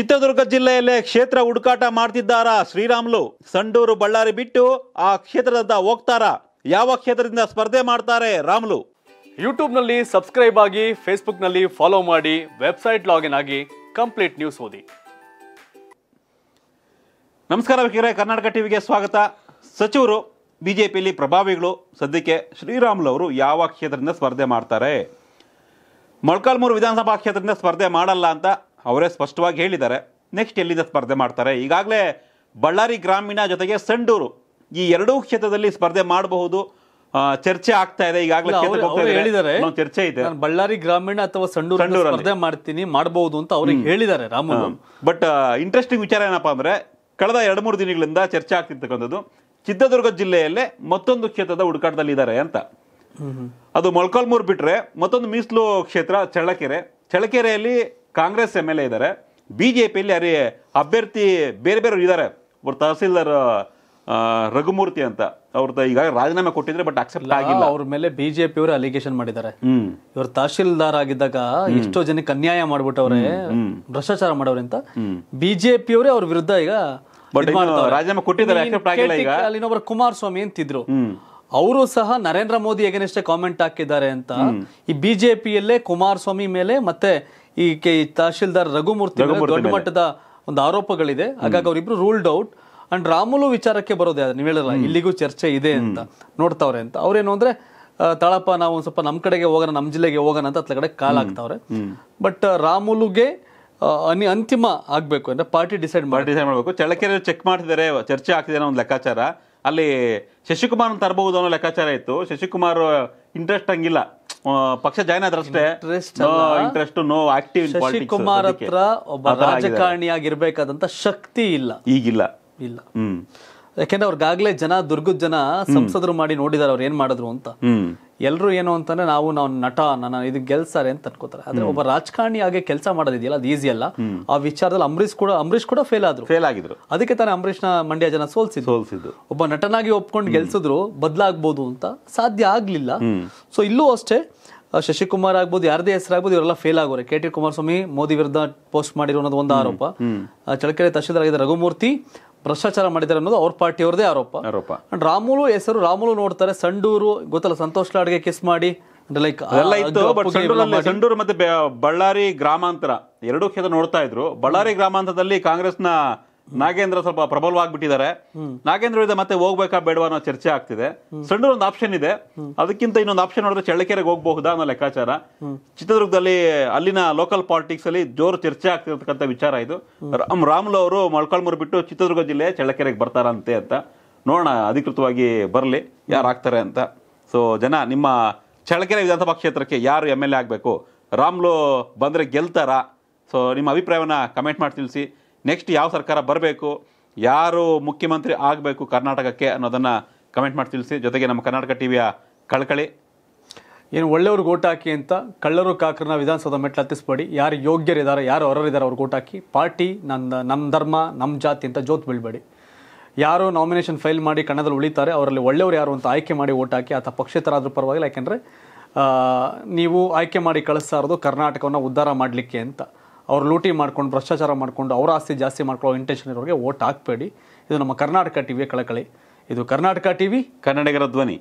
ಚಿತ್ರದುರ್ಗ ಜಿಲ್ಲೆಯಲ್ಲೇ ಕ್ಷೇತ್ರ ಹುಡುಕಾಟ ಮಾಡ್ತಿದ್ದಾರಾ ಶ್ರೀರಾಮ್ಲು ಸಂಡೂರು ಬಳ್ಳಾರಿ ಬಿಟ್ಟು ಆ ಕ್ಷೇತ್ರದತ್ತ ಹೋಗ್ತಾರ ಯಾವ ಕ್ಷೇತ್ರದಿಂದ ಸ್ಪರ್ಧೆ ಮಾಡ್ತಾರೆ ರಾಮ್ಲು ಯೂಟ್ಯೂಬ್ನಲ್ಲಿ ಸಬ್ಸ್ಕ್ರೈಬ್ ಆಗಿ ಫೇಸ್ಬುಕ್ನಲ್ಲಿ ಫಾಲೋ ಮಾಡಿ ವೆಬ್ಸೈಟ್ ಲಾಗಿನ್ ಆಗಿ ಕಂಪ್ಲೀಟ್ ನ್ಯೂಸ್ ಓದಿ ನಮಸ್ಕಾರ ವೀಕ್ಷಕರೇ ಕರ್ನಾಟಕ ಟಿವಿಗೆ ಸ್ವಾಗತ ಸಚಿವರು ಬಿ ಜೆ ಪಿಯಲ್ಲಿ ಪ್ರಭಾವಿಗಳು ಸದ್ಯಕ್ಕೆ ಶ್ರೀರಾಮುಲು ಯಾವ ಕ್ಷೇತ್ರದಿಂದ ಸ್ಪರ್ಧೆ ಮಾಡ್ತಾರೆ ಮೊಳಕಾಲ್ಮೂರು ವಿಧಾನಸಭಾ ಕ್ಷೇತ್ರದಿಂದ ಸ್ಪರ್ಧೆ ಮಾಡಲ್ಲ ಅಂತ ಅವರೇ ಸ್ಪಷ್ಟವಾಗಿ ಹೇಳಿದ್ದಾರೆ ನೆಕ್ಸ್ಟ್ ಎಲ್ಲಿದ್ದ ಸ್ಪರ್ಧೆ ಮಾಡ್ತಾರೆ ಈಗಾಗಲೇ ಬಳ್ಳಾರಿ ಗ್ರಾಮೀಣ ಜೊತೆಗೆ ಸಂಡೂರು ಈ ಎರಡೂ ಕ್ಷೇತ್ರದಲ್ಲಿ ಸ್ಪರ್ಧೆ ಮಾಡಬಹುದು ಚರ್ಚೆ ಆಗ್ತಾ ಇದೆ ಈಗಾಗಲೇ ಹೇಳಿದ್ದಾರೆ ಚರ್ಚೆ ಇದೆ ಬಳ್ಳಾರಿ ಗ್ರಾಮೀಣ ಅಥವಾ ಸಂಡೂರು ಸ್ಪರ್ಧೆ ಮಾಡ್ತೀನಿ ಮಾಡಬಹುದು ಅಂತ ಅವ್ರಿಗೆ ಹೇಳಿದ್ದಾರೆ ರಾಮ ಬಟ್ ಇಂಟ್ರೆಸ್ಟಿಂಗ್ ವಿಚಾರ ಏನಪ್ಪಾ ಅಂದ್ರೆ ಕಳೆದ ಎರಡು ಮೂರು ದಿನಗಳಿಂದ ಚರ್ಚೆ ಆಗ್ತಿರ್ತಕ್ಕಂಥದ್ದು ಚಿತ್ರದುರ್ಗ ಜಿಲ್ಲೆಯಲ್ಲೇ ಮತ್ತೊಂದು ಕ್ಷೇತ್ರದ ಹುಡುಕಾಟದಲ್ಲಿ ಇದ್ದಾರೆ ಅಂತ ಅದು ಮೊಳ್ಕಾಲ್ಮೂರು ಬಿಟ್ರೆ ಮತ್ತೊಂದು ಮೀಸಲು ಕ್ಷೇತ್ರ ಚಳ್ಳಕೆರೆ ಚಳ್ಳಕೆರೆಯಲ್ಲಿ ಕಾಂಗ್ರೆಸ್ ಎಮ್ ಎಲ್ ಎ ಇದ್ದಾರೆ ಬಿ ಜೆ ಪಿಯಲ್ಲಿ ಅರಿ ಅಭ್ಯರ್ಥಿ ಬೇರೆ ಬೇರೆ ಇದ್ದಾರೆ ಅವ್ರ ತಹಸೀಲ್ದಾರ್ ರಘುಮೂರ್ತಿ ಅಂತ ಅವ್ರದ್ದು ಈಗ ರಾಜೀನಾಮೆ ಕೊಟ್ಟಿದ್ರೆ ಬಟ್ ಅಕ್ಸೆಪ್ಟ್ ಆಗಿಲ್ಲ ಅವ್ರ ಮೇಲೆ ಬಿಜೆಪಿ ಅವರು ಅಲಿಗೇಷನ್ ಮಾಡಿದ್ದಾರೆ ಇವ್ರ ತಹಶೀಲ್ದಾರ್ ಆಗಿದ್ದಾಗ ಎಷ್ಟೋ ಜನಕ್ಕೆ ಅನ್ಯಾಯ ಮಾಡ್ಬಿಟ್ಟವ್ರೆ ಭ್ರಷ್ಟಾಚಾರ ಮಾಡವ್ರೆ ಅಂತ ಬಿಜೆಪಿ ಅವರೇ ಅವ್ರ ವಿರುದ್ಧ ಈಗ ರಾಜೀನಾಮೆ ಕೊಟ್ಟಿದ್ದಾರೆ ಅಕ್ಸೆಪ್ಟ್ ಆಗಿಲ್ಲ ಈಗ ಕುಮಾರಸ್ವಾಮಿ ಅಂತಿದ್ರು ಅವರು ಸಹ ನರೇಂದ್ರ ಮೋದಿ ಎಗನಿಸ್ಟೇ ಕಾಮೆಂಟ್ ಹಾಕಿದ್ದಾರೆ ಅಂತ ಈ ಬಿಜೆಪಿಯಲ್ಲೇ ಕುಮಾರಸ್ವಾಮಿ ಮೇಲೆ ಮತ್ತೆ ಈ ಕೆ ತಹಶೀಲ್ದಾರ್ ರಘುಮೂರ್ತಿ ದೊಡ್ಡ ಮಟ್ಟದ ಒಂದು ಆರೋಪಗಳಿದೆ ಹಾಗಾಗಿ ಅವರಿಬ್ರು ರೂಲ್ಡ್ ಔಟ್ ಅಂಡ್ ರಾಮುಲು ವಿಚಾರಕ್ಕೆ ಬರೋದೇ ನೀವು ಹೇಳಲ್ಲ ಇಲ್ಲಿಗೂ ಚರ್ಚೆ ಇದೆ ಅಂತ ನೋಡ್ತಾವ್ರೆ ಅಂತ ಅವ್ರೇನು ಅಂದ್ರೆ ತಳಪ ನಾವು ಒಂದ್ ಸ್ವಲ್ಪ ನಮ್ಮ ಕಡೆಗೆ ಹೋಗೋಣ ನಮ್ಮ ಜಿಲ್ಲೆಗೆ ಹೋಗೋಣ ಅಂತ ಅತ್ಲ ಕಡೆ ಆಗ್ತಾವ್ರೆ ಬಟ್ ರಾಮುಲುಗೆ ಅನಿ ಅಂತಿಮ ಆಗ್ಬೇಕು ಅಂದ್ರೆ ಪಾರ್ಟಿ ಡಿಸೈಡ್ ಮಾಡಿ ಡಿಸೈಡ್ ಮಾಡ್ಬೇಕು ಚಳ್ಳಕೆರೆ ಚೆಕ್ ಮಾಡ್ತಿದ್ದಾರೆ ಚರ್ಚೆ ಆಗ್ತಿದೆ ಒಂದು ಲೆಕ್ಕಾಚಾರ ಅಲ್ಲಿ ಶಶಿಕುಮಾರ್ ತರಬಹುದು ಅನ್ನೋ ಲೆಕ್ಕಾಚಾರ ಇತ್ತು ಶಶಿಕುಮಾರ್ ಇಂಟ್ರೆಸ್ಟ್ ಹಂಗಿಲ್ಲ ಪಕ್ಷ ಜಾಯ್ನ್ ಆದ್ರಷ್ಟೇ ಇಂಟ್ರೆಸ್ಟ್ ನೋ ಆಕ್ಟಿವ್ ಶಶಿಕುಮಾರ್ ಹತ್ರ ಒಬ್ಬ ರಾಜಕಾರಣಿಯಾಗಿರ್ಬೇಕಾದಂತ ಶಕ್ತಿ ಇಲ್ಲ ಈಗಿಲ್ಲ ಇಲ್ಲ ಯಾಕೆಂದ್ರೆ ಅವ್ರಿಗಾಗ್ಲೇ ಜನ ದುರ್ಗದ ಜನ ಸಂಸದರು ಮಾಡಿ ನೋಡಿದಾರೆ ಅವ್ರು ಏನ್ ಮಾಡಿದ್ರು ಅಂತ ಎಲ್ಲರೂ ಏನು ಅಂತಂದ್ರೆ ನಾವು ನಾವು ನಟ ನನ್ನ ಇದು ಗೆಲ್ಸಾರೆ ಅಂತ ಅನ್ಕೋತಾರೆ ಆದ್ರೆ ಒಬ್ಬ ರಾಜಕಾರಣಿ ಆಗಿ ಕೆಲಸ ಮಾಡೋದಿದೆಯಲ್ಲ ಅದು ಈಸಿ ಅಲ್ಲ ಆ ವಿಚಾರದಲ್ಲಿ ಅಂಬರೀಶ್ ಕೂಡ ಅಂಬರೀಶ್ ಕೂಡ ಫೇಲ್ ಆದ್ರು ಫೇಲ್ ಆಗಿದ್ರು ಅದಕ್ಕೆ ತಾನೇ ನ ಮಂಡ್ಯ ಜನ ಸೋಲ್ಸಿದ್ರು ಸೋಲ್ಸಿದ್ರು ಒಬ್ಬ ನಟನಾಗಿ ಒಪ್ಕೊಂಡು ಗೆಲ್ಸಿದ್ರು ಬದಲಾಗ್ಬೋದು ಅಂತ ಸಾಧ್ಯ ಆಗ್ಲಿಲ್ಲ ಸೊ ಇಲ್ಲೂ ಅಷ್ಟೇ ಶಶಿಕುಮಾರ್ ಆಗ್ಬೋದು ಯಾರದೇ ಹೆಸರಾಗ್ಬೋದು ಇವರೆಲ್ಲ ಫೇಲ್ ಆಗೋರೆ ಕೆ ಟಿ ಕುಮಾರಸ್ವಾಮಿ ಮೋದಿ ವಿರುದ್ಧ ಪೋಸ್ಟ್ ಮಾಡಿರೋ ಅನ್ನೋದು ಒಂದು ಆರೋಪ ಚಳಕೆರೆ ತಹಶೀಲ್ದಾರ್ ರಘುಮೂರ್ತಿ ಭ್ರಷ್ಟಾಚಾರ ಮಾಡಿದ್ದಾರೆ ಅನ್ನೋದು ಅವ್ರ ಪಾರ್ಟಿಯವ್ರದೇ ಆರೋಪ ಆರೋಪ ಅಂಡ್ ರಾಮುಲು ಹೆಸರು ರಾಮುಲು ನೋಡ್ತಾರೆ ಸಂಡೂರು ಗೊತ್ತಲ್ಲ ಸಂತೋಷ್ ಲಾಡ್ಗೆ ಕಿಸ್ ಮಾಡಿ ಲೈಕ್ ಇತ್ತು ಸಂಡೂರು ಮತ್ತೆ ಬಳ್ಳಾರಿ ಗ್ರಾಮಾಂತರ ಎರಡು ಕ್ಷೇತ್ರ ನೋಡ್ತಾ ಇದ್ರು ಬಳ್ಳಾರಿ ಗ್ರಾಮಾಂತರದಲ್ಲಿ ಕಾಂಗ್ರೆಸ್ನ ನಾಗೇಂದ್ರ ಸ್ವಲ್ಪ ಬಿಟ್ಟಿದ್ದಾರೆ ನಾಗೇಂದ್ರ ಮತ್ತೆ ಹೋಗ್ಬೇಕಾ ಬೇಡವಾ ಅನ್ನೋ ಚರ್ಚೆ ಆಗ್ತಿದೆ ಸಣ್ಣ ಒಂದು ಆಪ್ಷನ್ ಇದೆ ಅದಕ್ಕಿಂತ ಇನ್ನೊಂದು ಆಪ್ಷನ್ ನೋಡಿದ್ರೆ ಚಳ್ಳಕೆರೆಗೆ ಹೋಗಬಹುದಾ ಅನ್ನೋ ಲೆಕ್ಕಾಚಾರ ಚಿತ್ರದುರ್ಗದಲ್ಲಿ ಅಲ್ಲಿನ ಲೋಕಲ್ ಪಾಲಿಟಿಕ್ಸ್ ಅಲ್ಲಿ ಜೋರು ಚರ್ಚೆ ಆಗ್ತಿರ್ತಕ್ಕಂಥ ವಿಚಾರ ಇದು ರಾಮ್ ರಾಮ್ಲು ಅವರು ಮೊಳಕಾಲ್ಮೂರು ಬಿಟ್ಟು ಚಿತ್ರದುರ್ಗ ಜಿಲ್ಲೆ ಚಳ್ಳಕೆರೆಗೆ ಬರ್ತಾರಂತೆ ಅಂತ ನೋಡೋಣ ಅಧಿಕೃತವಾಗಿ ಬರಲಿ ಯಾರು ಆಗ್ತಾರೆ ಅಂತ ಸೊ ಜನ ನಿಮ್ಮ ಚಳ್ಳಕೆರೆ ವಿಧಾನಸಭಾ ಕ್ಷೇತ್ರಕ್ಕೆ ಯಾರು ಎಮ್ ಎಲ್ ಎ ಆಗಬೇಕು ರಾಮ್ಲು ಬಂದರೆ ಗೆಲ್ತಾರಾ ಸೊ ನಿಮ್ಮ ಅಭಿಪ್ರಾಯವನ್ನು ಕಮೆಂಟ್ ಮಾಡಿ ತಿಳಿಸಿ ನೆಕ್ಸ್ಟ್ ಯಾವ ಸರ್ಕಾರ ಬರಬೇಕು ಯಾರು ಮುಖ್ಯಮಂತ್ರಿ ಆಗಬೇಕು ಕರ್ನಾಟಕಕ್ಕೆ ಅನ್ನೋದನ್ನು ಕಮೆಂಟ್ ಮಾಡಿ ತಿಳಿಸಿ ಜೊತೆಗೆ ನಮ್ಮ ಕರ್ನಾಟಕ ಟಿ ವಿಯ ಕಳಕಳಿ ಏನು ಒಳ್ಳೆಯವ್ರಿಗೆ ಓಟ್ ಹಾಕಿ ಅಂತ ಕಳ್ಳರು ಕಾಕರನ್ನ ವಿಧಾನಸೌಧ ಮೆಟ್ಲು ಹತ್ತಿಸ್ಬೇಡಿ ಯಾರು ಯೋಗ್ಯರಿದ್ದಾರೆ ಯಾರು ಹೊರರಿದ್ದಾರೆ ಅವ್ರಿಗೆ ಓಟ್ ಹಾಕಿ ಪಾರ್ಟಿ ನನ್ನ ನಮ್ಮ ಧರ್ಮ ನಮ್ಮ ಜಾತಿ ಅಂತ ಜೋತ್ ಬೀಳ್ಬೇಡಿ ಯಾರು ನಾಮಿನೇಷನ್ ಫೈಲ್ ಮಾಡಿ ಕಣದಲ್ಲಿ ಉಳಿತಾರೆ ಅವರಲ್ಲಿ ಒಳ್ಳೆಯವರು ಯಾರು ಅಂತ ಆಯ್ಕೆ ಮಾಡಿ ಓಟ್ ಹಾಕಿ ಆತ ಪಕ್ಷೇತರಾದ್ರೂ ಪರವಾಗಿಲ್ಲ ಯಾಕೆಂದರೆ ನೀವು ಆಯ್ಕೆ ಮಾಡಿ ಕಳಿಸ್ತಾ ಇರೋದು ಕರ್ನಾಟಕವನ್ನು ಉದ್ಧಾರ ಮಾಡಲಿಕ್ಕೆ ಅಂತ ಅವ್ರು ಲೂಟಿ ಮಾಡ್ಕೊಂಡು ಭ್ರಷ್ಟಾಚಾರ ಮಾಡಿಕೊಂಡು ಅವ್ರ ಆಸ್ತಿ ಜಾಸ್ತಿ ಮಾಡ್ಕೊಳ್ಳೋ ಇಂಟೆನ್ಷನ್ ಇರೋರಿಗೆ ಓಟ್ ಹಾಕಬೇಡಿ ಇದು ನಮ್ಮ ಕರ್ನಾಟಕ ಟಿವಿಯ ಕಳಕಳಿ ಇದು ಕರ್ನಾಟಕ ಟಿ ವಿ ಕನ್ನಡಿಗರ ಧ್ವನಿ